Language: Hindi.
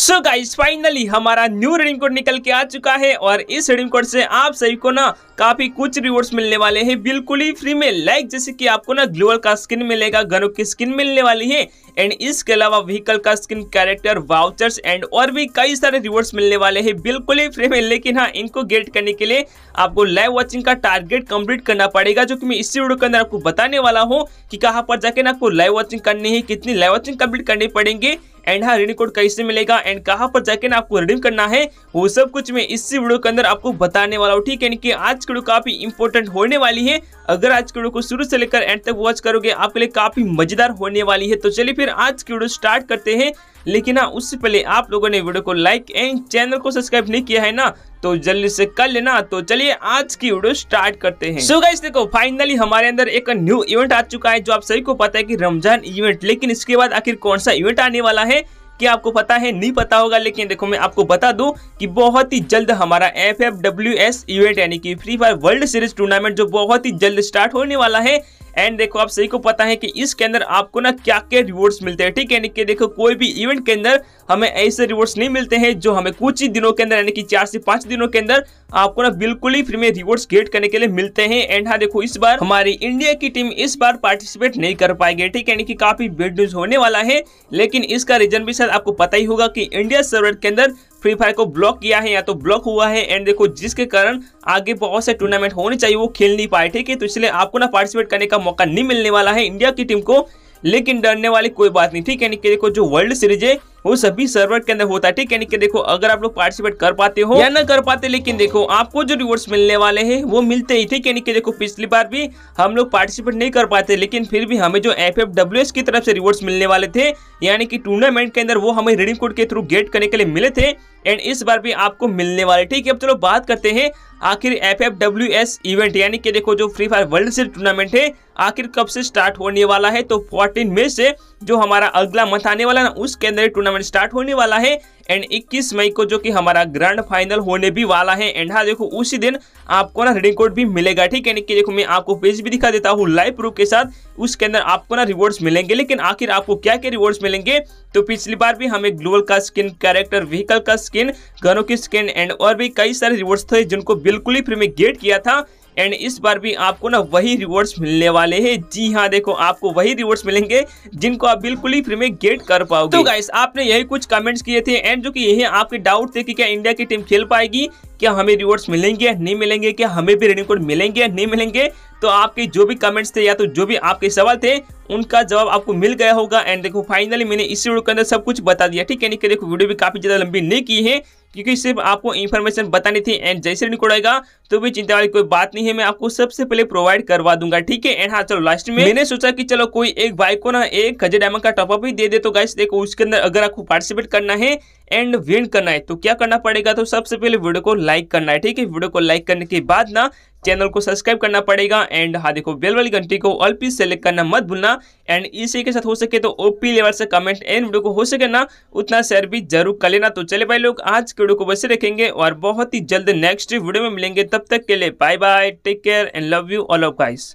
सो गाइस फाइनली हमारा न्यू रिडीम कोड निकल के आ चुका है और इस रिडीम कोड से आप सभी को ना काफी कुछ रिवॉर्ड्स मिलने वाले हैं बिल्कुल ही फ्री में लाइक जैसे कि आपको ना ग्लोअल का स्किन मिलेगा गनों की स्किन मिलने वाली है एंड इसके अलावा व्हीकल का स्किन कैरेक्टर वाउचर्स एंड और भी कई सारे रिवॉर्ड्स मिलने वाले हैं बिल्कुल ही फ्री में लेकिन हाँ इनको गेट करने के लिए आपको लाइव वॉचिंग का टारगेट कंप्लीट करना पड़ेगा जो कि मैं इसी वीडियो के अंदर आपको बताने वाला हूँ कि कहाँ पर जाके ना आपको लाइव वॉचिंग करनी है कितनी लाइव वॉचिंग कंप्लीट करनी पड़ेंगे एंड हाँ रिडीम कोड कैसे मिलेगा एंड कहाँ पर ना आपको रिडीम करना है वो सब कुछ मैं इसी वीडियो के अंदर आपको बताने वाला हूँ ठीक है कि आज की वीडियो काफी इंपोर्टेंट होने वाली है अगर आज की वीडियो को शुरू से लेकर एंड तक वॉच करोगे आपके लिए काफी मजेदार होने वाली है तो चलिए फिर आज की वीडियो स्टार्ट करते हैं लेकिन हाँ उससे पहले आप लोगों ने वीडियो को लाइक एंड चैनल को सब्सक्राइब नहीं किया है ना तो जल्दी से कर लेना तो चलिए आज की वीडियो स्टार्ट करते हैं सो so गाइस देखो फाइनली हमारे अंदर एक न्यू इवेंट आ चुका है जो आप सभी को पता है कि रमजान इवेंट लेकिन इसके बाद आखिर कौन सा इवेंट आने वाला है क्या आपको पता है नहीं पता होगा लेकिन देखो मैं आपको बता दूं कि बहुत ही जल्द हमारा F F W S event यानी कि free fire world series tournament जो बहुत ही जल्द स्टार्ट होने वाला है एंड देखो आप सही को पता है कि इसके अंदर आपको ना क्या क्या रिवॉर्ड्स मिलते हैं ठीक है कि देखो कोई भी इवेंट के अंदर हमें ऐसे रिवॉर्ड्स नहीं मिलते हैं जो हमें कुछ ही दिनों के अंदर यानी कि चार से पांच दिनों के अंदर आपको ना बिल्कुल ही फ्री में रिवॉर्ड्स गेट करने के लिए मिलते हैं एंड हाँ देखो इस बार हमारी इंडिया की टीम इस बार पार्टिसिपेट नहीं कर पाएगी ठीक है यानी कि काफी बेड न्यूज होने वाला है लेकिन इसका रीजन भी शायद आपको पता ही होगा कि इंडिया सर्वर के अंदर फ्री फायर को ब्लॉक किया है या तो ब्लॉक हुआ है एंड देखो जिसके कारण आगे बहुत से टूर्नामेंट होने चाहिए वो खेल नहीं पाए ठीक है तो इसलिए आपको ना पार्टिसिपेट करने का मौका नहीं मिलने वाला है इंडिया की टीम को लेकिन डरने वाली कोई बात नहीं ठीक है देखो जो वर्ल्ड सीरीज है वो सभी सर्वर के अंदर होता है ठीक है कि देखो अगर आप लोग पार्टिसिपेट कर पाते हो या ना कर पाते लेकिन देखो आपको जो रिवॉर्ड्स मिलने वाले हैं वो मिलते ही ठीक है यानी कि देखो पिछली बार भी हम लोग पार्टिसिपेट नहीं कर पाते लेकिन फिर भी हमें जो एफ की तरफ से रिवॉर्ड्स मिलने वाले थे यानी कि टूर्नामेंट के अंदर वो हमें रिडीम कोड के थ्रू गेट करने के लिए मिले थे एंड इस बार भी आपको मिलने वाले ठीक है अब चलो बात करते हैं आखिर F F W S event यानी कि देखो जो free fire world series tournament है आखिर कब से स्टार्ट होने वाला है तो 14 मई से जो हमारा अगला मंथ आने वाला है ना उसके अंदर टूर्नामेंट स्टार्ट होने वाला है एंड 21 मई को जो कि हमारा ग्रैंड फाइनल होने भी वाला है एंड हाँ देखो उसी दिन आपको ना रिडिंग कोड भी मिलेगा ठीक है कि देखो मैं आपको पेज भी दिखा देता हूँ लाइव प्रूफ के साथ उसके अंदर आपको ना रिवॉर्ड्स मिलेंगे लेकिन आखिर आपको क्या क्या रिवॉर्ड्स मिलेंगे तो पिछली बार भी हमें ग्लोबल का स्किन कैरेक्टर व्हीकल का स्किन गनों की स्किन एंड और भी कई सारे रिवॉर्ड्स थे जिनको बिल्कुल ही फ्री में गेट किया था एंड इस बार भी आपको ना वही रिवॉर्ड्स मिलने वाले हैं जी हाँ देखो आपको वही रिवॉर्ड्स मिलेंगे जिनको आप बिल्कुल ही फ्री में गेट कर पाओगे तो गाइस आपने यही कुछ कमेंट्स किए थे एंड जो कि यही आपके डाउट थे कि क्या इंडिया की टीम खेल पाएगी क्या हमें रिवॉर्ड्स मिलेंगे या नहीं मिलेंगे क्या हमें भी रेडिंग कोड मिलेंगे या नहीं मिलेंगे तो आपके जो भी कमेंट्स थे या तो जो भी आपके सवाल थे उनका जवाब आपको मिल गया होगा एंड देखो फाइनली मैंने इस वीडियो के अंदर सब कुछ बता दिया ठीक है नहीं देखो वीडियो भी काफी ज्यादा लंबी नहीं की है क्योंकि सिर्फ आपको इन्फॉर्मेशन बतानी थी एंड जैसे निकलेगा आएगा तो भी चिंता वाली कोई बात नहीं है मैं आपको सबसे पहले प्रोवाइड करवा दूंगा ठीक है एंड हाँ चलो लास्ट में मैंने सोचा कि चलो कोई एक बाइक को ना एक हजार डायमंड का टॉपअप ही दे दे तो गाइस देखो उसके अंदर अगर आपको पार्टिसिपेट करना है एंड विन करना है तो क्या करना पड़ेगा तो सबसे पहले वीडियो को लाइक करना है ठीक है वीडियो को लाइक करने के बाद ना चैनल को सब्सक्राइब करना पड़ेगा एंड हाँ देखो बेल वाली घंटी को ऑल पी सेलेक्ट करना मत भूलना एंड इसी के साथ हो सके तो ओपी लेवल से कमेंट एंड वीडियो को हो सके ना उतना शेयर भी जरूर कर लेना तो चले भाई लोग आज के वीडियो को वैसे रखेंगे और बहुत ही जल्द नेक्स्ट वीडियो में मिलेंगे तब तक के लिए bye bye take care and love you all of guys